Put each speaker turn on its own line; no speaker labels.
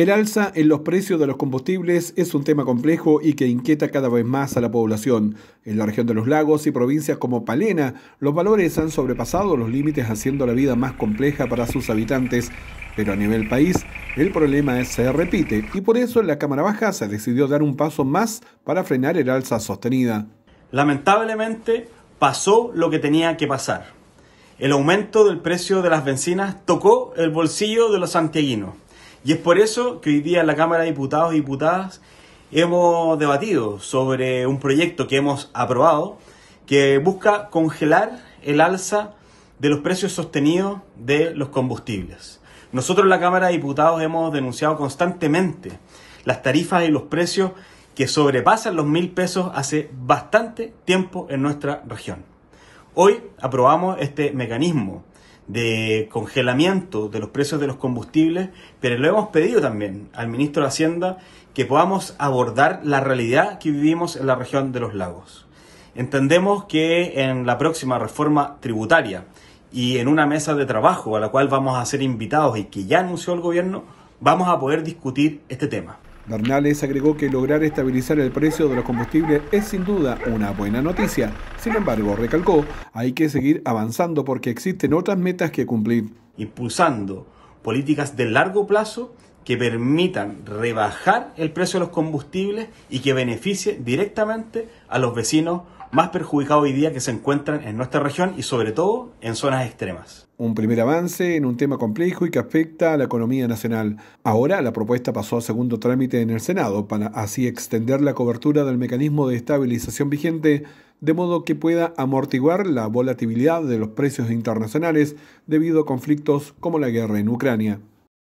El alza en los precios de los combustibles es un tema complejo y que inquieta cada vez más a la población. En la región de los lagos y provincias como Palena, los valores han sobrepasado los límites haciendo la vida más compleja para sus habitantes, pero a nivel país el problema se repite y por eso en la Cámara Baja se decidió dar un paso más para frenar el alza sostenida.
Lamentablemente pasó lo que tenía
que pasar. El
aumento del precio de las bencinas tocó el bolsillo de los santiaguinos y es por eso que hoy día en la Cámara de Diputados y Diputadas hemos debatido sobre un proyecto que hemos aprobado que busca congelar el alza de los precios sostenidos de los combustibles. Nosotros en la Cámara de Diputados hemos denunciado constantemente las tarifas y los precios que sobrepasan los mil pesos hace bastante tiempo en nuestra región. Hoy aprobamos este mecanismo de congelamiento de los precios de los combustibles, pero lo hemos pedido también al ministro de Hacienda que podamos abordar la realidad que vivimos en la región de los lagos. Entendemos que en la próxima reforma tributaria y en una mesa de trabajo a la cual vamos a ser invitados y que ya anunció el gobierno, vamos a
poder discutir este tema. Bernales agregó que lograr estabilizar el precio de los combustibles es sin duda una buena noticia. Sin embargo, recalcó, hay que seguir avanzando porque existen otras metas que cumplir. Impulsando políticas de largo plazo que
permitan rebajar el precio de los combustibles y que beneficie directamente a los vecinos más perjudicados hoy día que se encuentran en nuestra región y sobre todo en zonas extremas.
Un primer avance en un tema complejo y que afecta a la economía nacional. Ahora la propuesta pasó a segundo trámite en el Senado para así extender la cobertura del mecanismo de estabilización vigente de modo que pueda amortiguar la volatilidad de los precios internacionales debido a conflictos como la guerra en Ucrania.